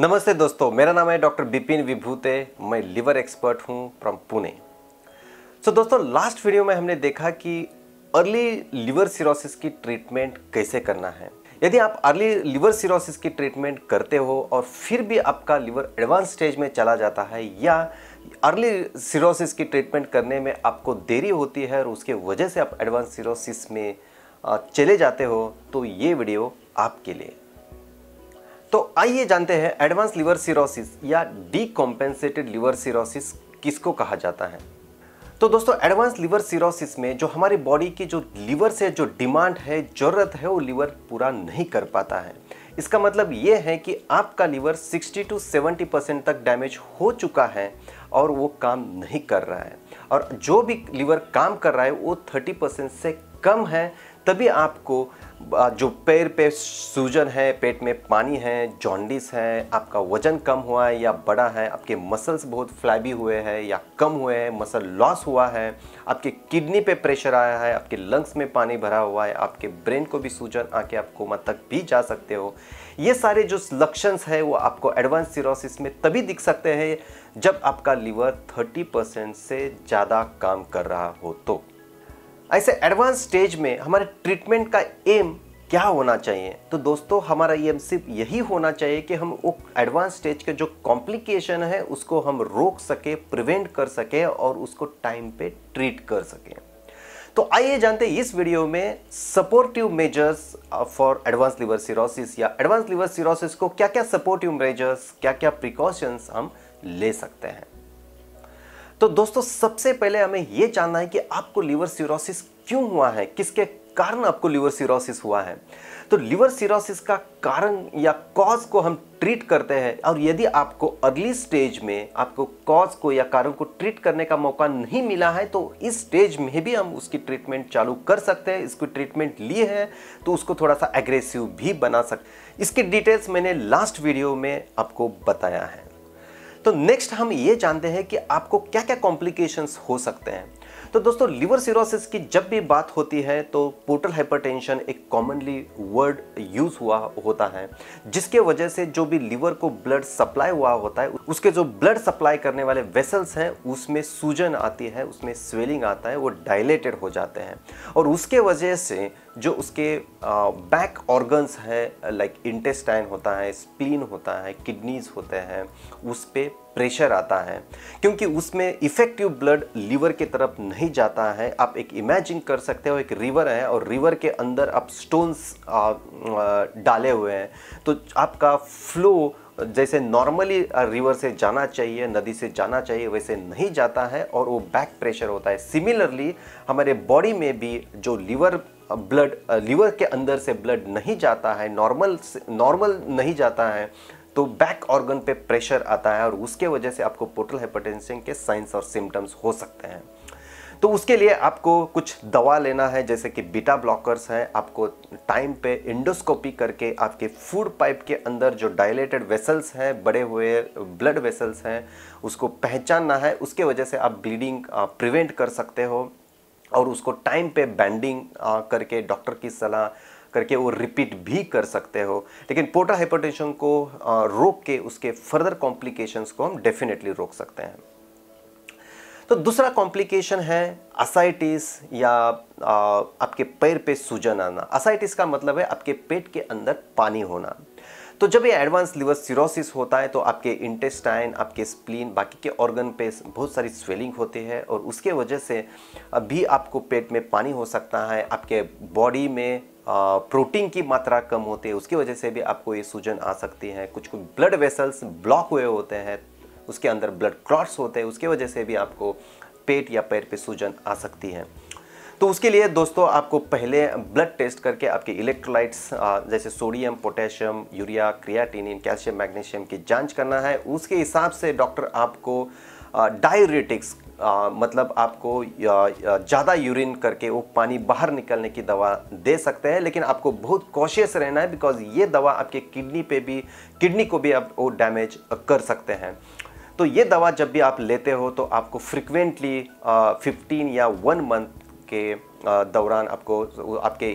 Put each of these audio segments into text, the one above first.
नमस्ते दोस्तों मेरा नाम है डॉक्टर बिपिन विभूते मैं लिवर एक्सपर्ट हूं फ्रॉम पुणे सो दोस्तों लास्ट वीडियो में हमने देखा कि अर्ली लिवर सिरोसिस की ट्रीटमेंट कैसे करना है यदि आप अर्ली लिवर सिरोसिस की ट्रीटमेंट करते हो और फिर भी आपका लिवर एडवांस स्टेज में चला जाता है या अर्ली सिरोसिस की ट्रीटमेंट करने में आपको देरी होती है और उसके वजह से आप एडवांस सिरोसिस में चले जाते हो तो ये वीडियो आपके लिए तो आइए जानते हैं एडवांस लिवर सिरोसिस या डीकॉम्पेंसेटेड लिवर सिरोसिस किसको कहा जाता है तो दोस्तों एडवांस लिवर सिरोसिस में जो हमारी बॉडी की जो लीवर से जो डिमांड है ज़रूरत है वो लीवर पूरा नहीं कर पाता है इसका मतलब ये है कि आपका लीवर 60 टू 70 परसेंट तक डैमेज हो चुका है और वो काम नहीं कर रहा है और जो भी लीवर काम कर रहा है वो 30 परसेंट से कम है तभी आपको जो पैर पे सूजन है पेट में पानी है जॉन्डिस है आपका वजन कम हुआ है या बड़ा है आपके मसल्स बहुत फ्लैबी हुए हैं या कम हुए हैं मसल लॉस हुआ है आपके किडनी पे प्रेशर आया है आपके लंग्स में पानी भरा हुआ है आपके ब्रेन को भी सूजन आके आप कोमा तक भी जा सकते हो ये सारे जो लक्षण्स हैं वो आपको एडवांस सिरोसिस में तभी दिख सकते हैं जब आपका लीवर थर्टी से ज़्यादा काम कर रहा हो तो ऐसे एडवांस स्टेज में हमारे ट्रीटमेंट का एम क्या होना चाहिए तो दोस्तों हमारा एम सिर्फ यही होना चाहिए कि हम वो एडवांस स्टेज के जो कॉम्प्लिकेशन है उसको हम रोक सके प्रिवेंट कर सके और उसको टाइम पे ट्रीट कर सकें तो आइए जानते हैं इस वीडियो में supportive measures for advance liver cirrhosis या एडवांस लिवर सिरोसिस को क्या क्या सपोर्टिव मेजर्स क्या क्या प्रिकॉशंस हम ले सकते हैं तो दोस्तों सबसे पहले हमें यह जानना है कि आपको लीवर सिरोसिस क्यों हुआ है किसके कारण आपको लीवर सिरोसिस हुआ है तो लीवर सिरोसिस का कारण या कॉज को हम ट्रीट करते हैं और यदि आपको अर्ली स्टेज में आपको कॉज को या कारण को ट्रीट करने का मौका नहीं मिला है तो इस स्टेज में भी हम उसकी ट्रीटमेंट चालू कर सकते हैं इसको ट्रीटमेंट लिए हैं तो उसको थोड़ा सा एग्रेसिव भी बना सकते इसकी डिटेल्स मैंने लास्ट वीडियो में आपको बताया है तो नेक्स्ट हम ये जानते हैं कि आपको क्या क्या कॉम्प्लिकेशंस हो सकते हैं तो दोस्तों लिवर सिरोसिस की जब भी बात होती है तो पोर्टल हाइपरटेंशन एक कॉमनली वर्ड यूज हुआ होता है जिसके वजह से जो भी लिवर को ब्लड सप्लाई हुआ होता है उसके जो ब्लड सप्लाई करने वाले वेसल्स हैं उसमें सूजन आती है उसमें स्वेलिंग आता है वो डायलेटेड हो जाते हैं और उसके वजह से जो उसके बैक ऑर्गन्स हैं लाइक इंटेस्टाइन होता है स्प्लीन होता है किडनीज होते हैं उस पर प्रेशर आता है क्योंकि उसमें इफेक्टिव ब्लड लीवर की तरफ नहीं जाता है आप एक इमेजिन कर सकते हो एक रिवर है और रिवर के अंदर आप स्टोन्स डाले हुए हैं तो आपका फ्लो जैसे नॉर्मली रिवर से जाना चाहिए नदी से जाना चाहिए वैसे नहीं जाता है और वो बैक प्रेशर होता है सिमिलरली हमारे बॉडी में भी जो लीवर ब्लड लीवर के अंदर से ब्लड नहीं जाता है नॉर्मल नॉर्मल नहीं जाता है तो बैक ऑर्गन पे प्रेशर आता है और उसके वजह से आपको पोर्टल हाइपरटेंशन के साइंस और सिम्टम्स हो सकते हैं तो उसके लिए आपको कुछ दवा लेना है जैसे कि बीटा ब्लॉकर्स हैं आपको टाइम पे इंडोस्कोपी करके आपके फूड पाइप के अंदर जो डायलेटेड वेसल्स हैं बड़े हुए ब्लड वेसल्स हैं उसको पहचानना है उसके वजह से आप ब्लीडिंग प्रिवेंट कर सकते हो और उसको टाइम पे बैंडिंग करके डॉक्टर की सलाह करके वो रिपीट भी कर सकते हो लेकिन पोटा हाइपरटेंशन को रोक के उसके फर्दर कॉम्प्लिकेशंस को हम डेफिनेटली रोक सकते हैं तो दूसरा कॉम्प्लिकेशन है असाइटिस या आपके पैर पे सूजन आना असाइटिस का मतलब है आपके पेट के अंदर पानी होना तो जब ये एडवांस लिवर सिरोसिस होता है तो आपके इंटेस्टाइन आपके स्प्लीन बाकी के ऑर्गन पे बहुत सारी स्वेलिंग होती है और उसके वजह से भी आपको पेट में पानी हो सकता है आपके बॉडी में प्रोटीन की मात्रा कम होती है उसकी वजह से भी आपको ये सूजन आ सकती है कुछ कुछ ब्लड वेसल्स ब्लॉक हुए होते हैं उसके अंदर ब्लड क्लॉट्स होते हैं उसकी वजह से भी आपको पेट या पैर पे सूजन आ सकती है तो उसके लिए दोस्तों आपको पहले ब्लड टेस्ट करके आपके इलेक्ट्रोलाइट्स जैसे sodium potassium urea creatinine calcium magnesium की जांच करना है उसके हिसाब से डॉक्टर आपको डायरेटिक्स मतलब आपको ज़्यादा यूरिन करके वो पानी बाहर निकलने की दवा दे सकते हैं लेकिन आपको बहुत कॉशियस रहना है बिकॉज ये दवा आपके किडनी पे भी किडनी को भी आप वो डैमेज कर सकते हैं तो ये दवा जब भी आप लेते हो तो आपको फ्रिक्वेंटली फिफ्टीन या वन मंथ के दौरान आपको आपके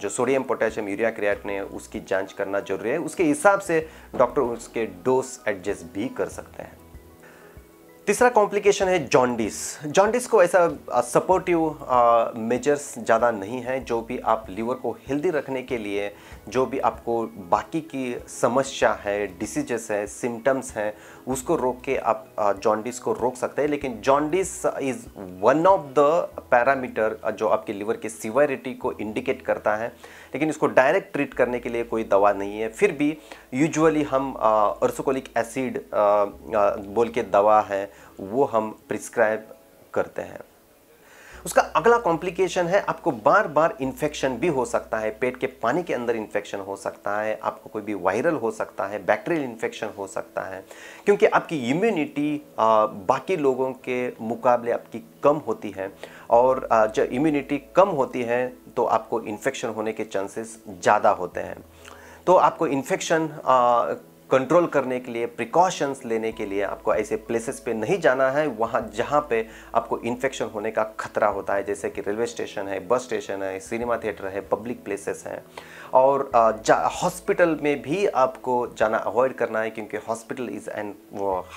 जो सोडियम पोटेशियम यूरिया क्रिएट ने उसकी जांच करना जरूरी है उसके हिसाब से डॉक्टर उसके डोज एडजस्ट भी कर सकते हैं तीसरा कॉम्प्लिकेशन है जॉन्डिस जॉन्डिस को ऐसा सपोर्टिव मेजर्स ज़्यादा नहीं है जो भी आप लीवर को हेल्दी रखने के लिए जो भी आपको बाकी की समस्या है डिसीजेस है सिम्टम्स हैं उसको रोक के आप जॉन्डिस uh, को रोक सकते हैं लेकिन jaundice is one of the parameter जो आपके लीवर के सिवेरिटी को इंडिकेट करता है लेकिन इसको डायरेक्ट ट्रीट करने के लिए कोई दवा नहीं है फिर भी यूजुअली हम अर्सोकोलिक एसिड बोल के दवा है वो हम प्रिस्क्राइब करते हैं उसका अगला कॉम्प्लिकेशन है आपको बार बार इन्फेक्शन भी हो सकता है पेट के पानी के अंदर इन्फेक्शन हो सकता है आपको कोई भी वायरल हो सकता है बैक्टीरियल इन्फेक्शन हो सकता है क्योंकि आपकी इम्यूनिटी बाकी लोगों के मुकाबले आपकी कम होती है और जब इम्यूनिटी कम होती है तो आपको इन्फेक्शन होने के चांसेस ज़्यादा होते हैं तो आपको इन्फेक्शन कंट्रोल करने के लिए प्रिकॉशंस लेने के लिए आपको ऐसे प्लेसेस पे नहीं जाना है वहाँ जहाँ पे आपको इन्फेक्शन होने का खतरा होता है जैसे कि रेलवे स्टेशन है बस स्टेशन है सिनेमा थिएटर है पब्लिक प्लेसेस हैं और हॉस्पिटल में भी आपको जाना अवॉइड करना है क्योंकि hospital is an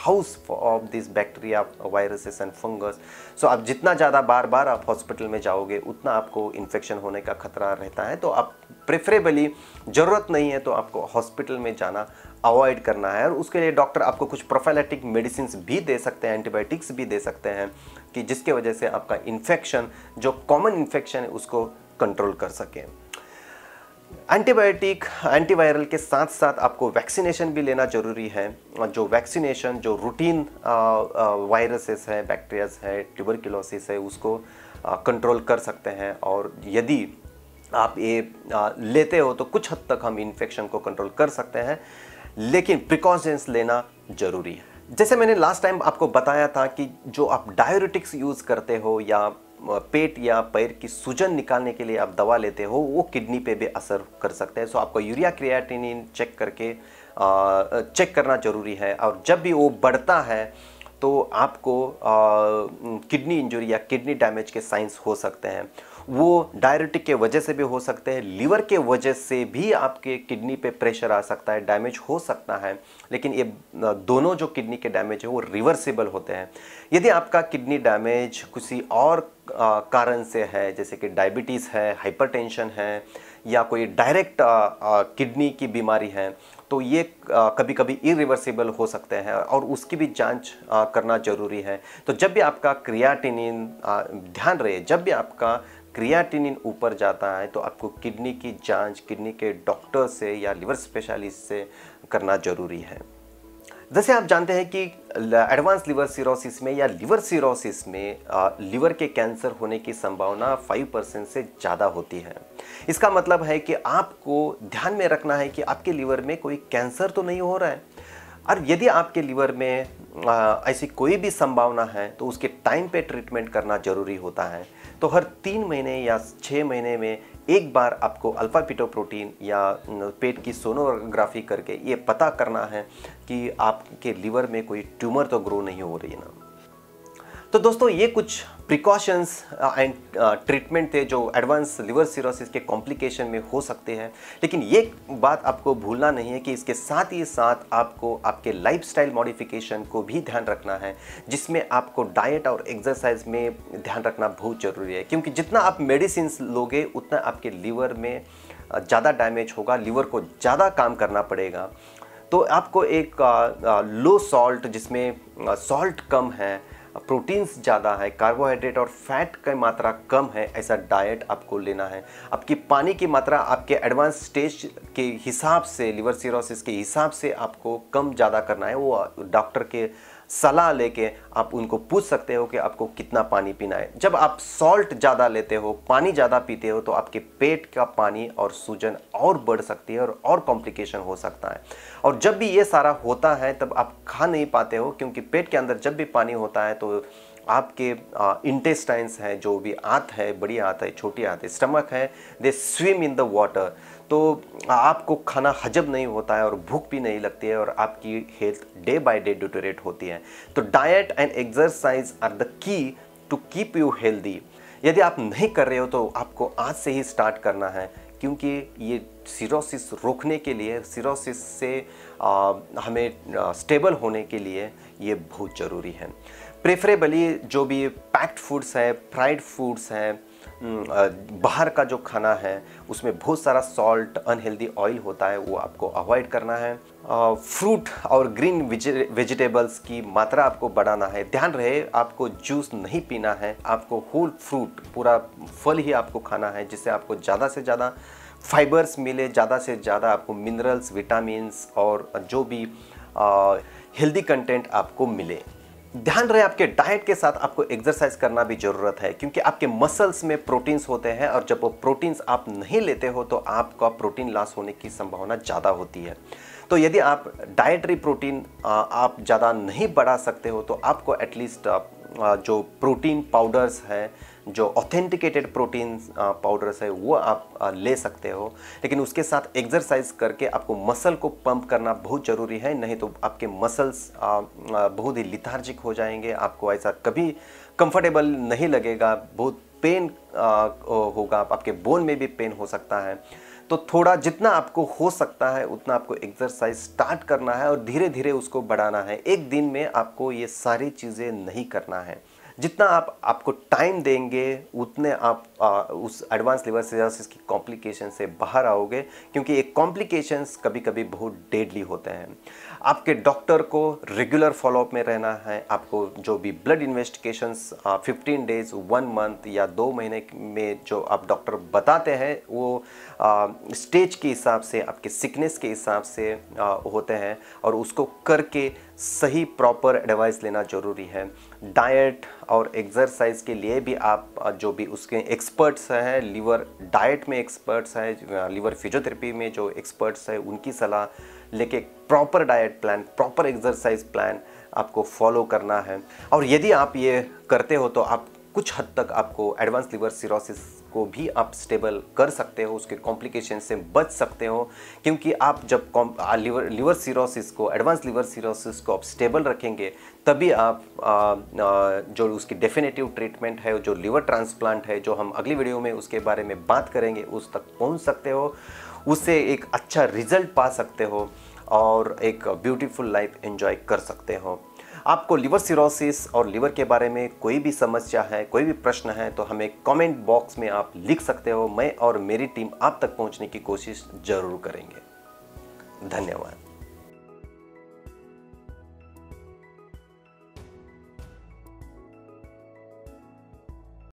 house of this bacteria viruses and fungus so आप जितना ज़्यादा बार बार आप हॉस्पिटल में जाओगे उतना आपको इन्फेक्शन होने का खतरा रहता है तो आप प्रेफरेबली ज़रूरत नहीं है तो आपको हॉस्पिटल में जाना अवॉइड करना है और उसके लिए डॉक्टर आपको कुछ प्रोफाइलेटिक मेडिसिन भी दे सकते हैं एंटीबायोटिक्स भी दे सकते हैं कि जिसके वजह से आपका इन्फेक्शन जो कॉमन इन्फेक्शन है उसको कंट्रोल कर सकें एंटीबायोटिक एंटीवायरल के साथ साथ आपको वैक्सीनेशन भी लेना ज़रूरी है जो वैक्सीनेशन जो रूटीन वायरसेस है बैक्टीरियाज है ट्यूबरकुलोसिस है उसको कंट्रोल कर सकते हैं और यदि आप ये लेते हो तो कुछ हद तक हम इन्फेक्शन को कंट्रोल कर सकते हैं लेकिन प्रिकॉशंस लेना जरूरी है जैसे मैंने लास्ट टाइम आपको बताया था कि जो आप डायोरेटिक्स यूज़ करते हो या पेट या पैर की सूजन निकालने के लिए आप दवा लेते हो वो किडनी पे भी असर कर सकते हैं सो आपको यूरिया क्रियाटिन चेक करके चेक करना ज़रूरी है और जब भी वो बढ़ता है तो आपको किडनी इंजरी या किडनी डैमेज के साइंस हो सकते हैं वो डायरेटिक के वजह से भी हो सकते हैं लीवर के वजह से भी आपके किडनी पे प्रेशर आ सकता है डैमेज हो सकता है लेकिन ये दोनों जो किडनी के डैमेज है वो रिवर्सिबल होते हैं यदि आपका किडनी डैमेज किसी और कारण से है जैसे कि डायबिटीज़ है हाइपरटेंशन है या कोई डायरेक्ट किडनी की बीमारी है तो ये आ, कभी कभी इरिवर्सिबल हो सकते हैं और उसकी भी जांच करना ज़रूरी है तो जब भी आपका क्रियाटिनिन ध्यान रहे जब भी आपका क्रियाटिनिन ऊपर जाता है तो आपको किडनी की जांच किडनी के डॉक्टर से या लिवर स्पेशलिस्ट से करना ज़रूरी है जैसे आप जानते हैं कि एडवांस लिवर सिरोसिस में या लिवर सिरोसिस में लिवर के कैंसर होने की संभावना 5 परसेंट से ज़्यादा होती है इसका मतलब है कि आपको ध्यान में रखना है कि आपके लिवर में कोई कैंसर तो नहीं हो रहा है और यदि आपके लिवर में ऐसी कोई भी संभावना है तो उसके टाइम पे ट्रीटमेंट करना ज़रूरी होता है तो हर तीन महीने या छः महीने में एक बार आपको अल्फा पिटो प्रोटीन या पेट की सोनोग्राफी करके ये पता करना है कि आपके लीवर में कोई ट्यूमर तो ग्रो नहीं हो रही है ना तो दोस्तों ये कुछ प्रिकॉशंस एंड ट्रीटमेंट थे जो एडवांस लिवर सिरोसिस के कॉम्प्लिकेशन में हो सकते हैं लेकिन ये बात आपको भूलना नहीं है कि इसके साथ ही साथ आपको आपके लाइफस्टाइल मॉडिफिकेशन को भी ध्यान रखना है जिसमें आपको डाइट और एक्सरसाइज में ध्यान रखना बहुत ज़रूरी है क्योंकि जितना आप मेडिसिन लोगे उतना आपके लीवर में uh, ज़्यादा डैमेज होगा लीवर को ज़्यादा काम करना पड़ेगा तो आपको एक लो uh, सॉल्ट uh, जिसमें सॉल्ट कम है प्रोटीन्स ज़्यादा है कार्बोहाइड्रेट और फैट की मात्रा कम है ऐसा डाइट आपको लेना है आपकी पानी की मात्रा आपके एडवांस स्टेज के हिसाब से लिवर सीरोसिस के हिसाब से आपको कम ज़्यादा करना है वो डॉक्टर के सलाह लेके आप उनको पूछ सकते हो कि आपको कितना पानी पीना है जब आप सॉल्ट ज़्यादा लेते हो पानी ज़्यादा पीते हो तो आपके पेट का पानी और सूजन और बढ़ सकती है और और कॉम्प्लिकेशन हो सकता है और जब भी ये सारा होता है तब आप खा नहीं पाते हो क्योंकि पेट के अंदर जब भी पानी होता है तो आपके इंटेस्टाइंस हैं जो भी आंत है बड़ी आँत है छोटी आँत है स्टमक है they swim in the water तो आपको खाना हजम नहीं होता है और भूख भी नहीं लगती है और आपकी health day by day deteriorate होती है तो diet and exercise are the key to keep you healthy यदि आप नहीं कर रहे हो तो आपको आज से ही स्टार्ट करना है क्योंकि ये सिरोसिस रोकने के लिए सिरोसिस से आ, हमें स्टेबल होने के लिए ये बहुत ज़रूरी है प्रेफरेबली जो भी पैक्ड फूड्स हैं फ्राइड फूड्स हैं बाहर का जो खाना है उसमें बहुत सारा सॉल्ट अनहेल्दी ऑयल होता है वो आपको अवॉइड करना है फ्रूट और ग्रीन वेजिटेबल्स की मात्रा आपको बढ़ाना है ध्यान रहे आपको जूस नहीं पीना है आपको होल फ्रूट पूरा फल ही आपको खाना है जिससे आपको ज़्यादा से ज़्यादा फाइबर्स मिले ज़्यादा से ज़्यादा आपको मिनरल्स विटामिन और जो भी हेल्दी कंटेंट आपको मिले ध्यान रहे आपके डाइट के साथ आपको एक्सरसाइज करना भी ज़रूरत है क्योंकि आपके मसल्स में प्रोटीन्स होते हैं और जब वो प्रोटीन्स आप नहीं लेते हो तो आपका प्रोटीन लॉस होने की संभावना ज़्यादा होती है तो यदि आप डाइटरी प्रोटीन आप ज़्यादा नहीं बढ़ा सकते हो तो आपको एटलीस्ट आप जो प्रोटीन पाउडर्स है जो ऑथेंटिकेटेड प्रोटीन पाउडर्स है वो आप ले सकते हो लेकिन उसके साथ एक्सरसाइज करके आपको मसल को पंप करना बहुत ज़रूरी है नहीं तो आपके मसल्स बहुत ही लिथार्जिक हो जाएंगे आपको ऐसा कभी कंफर्टेबल नहीं लगेगा बहुत पेन होगा आपके बोन में भी पेन हो सकता है तो थोड़ा जितना आपको हो सकता है उतना आपको एक्सरसाइज स्टार्ट करना है और धीरे धीरे उसको बढ़ाना है एक दिन में आपको ये सारी चीज़ें नहीं करना है जितना आप आपको टाइम देंगे उतने आप आ, उस एडवांस लिवर सिजासिस की कॉम्प्लिकेशन से बाहर आओगे क्योंकि ये कॉम्प्लिकेशंस कभी कभी बहुत डेडली होते हैं आपके डॉक्टर को रेगुलर फॉलोअप में रहना है आपको जो भी blood investigations 15 days one month या दो महीने में जो आप डॉक्टर बताते हैं वो स्टेज के हिसाब से आपके सिकनेस के हिसाब से आ, होते हैं और उसको करके सही प्रॉपर एडवाइस लेना ज़रूरी है डाइट और एक्सरसाइज के लिए भी आप जो भी उसके एक्सपर्ट्स हैं लीवर डाइट में एक्सपर्ट्स हैं लीवर फिजियोथेरेपी में जो एक्सपर्ट्स हैं उनकी सलाह लेके एक proper diet plan proper exercise plan आपको फॉलो करना है और यदि आप ये करते हो तो आप कुछ हद तक आपको एडवांस लिवर सिरोसिस को भी आप स्टेबल कर सकते हो उसके कॉम्प्लिकेशन से बच सकते हो क्योंकि आप जब लिवर लिवर सिरोसिस को एडवांस लिवर सिरोसिस को आप स्टेबल रखेंगे तभी आप आ, आ, जो उसकी डेफिनेटिव ट्रीटमेंट है जो लिवर ट्रांसप्लांट है जो हम अगली वीडियो में उसके बारे में बात करेंगे उस तक पहुंच सकते हो उससे एक अच्छा रिजल्ट पा सकते हो और एक ब्यूटीफुल लाइफ एंजॉय कर सकते हो आपको लिवर सिरोसिस और लिवर के बारे में कोई भी समस्या है कोई भी प्रश्न है तो हमें कमेंट बॉक्स में आप लिख सकते हो मैं और मेरी टीम आप तक पहुंचने की कोशिश जरूर करेंगे धन्यवाद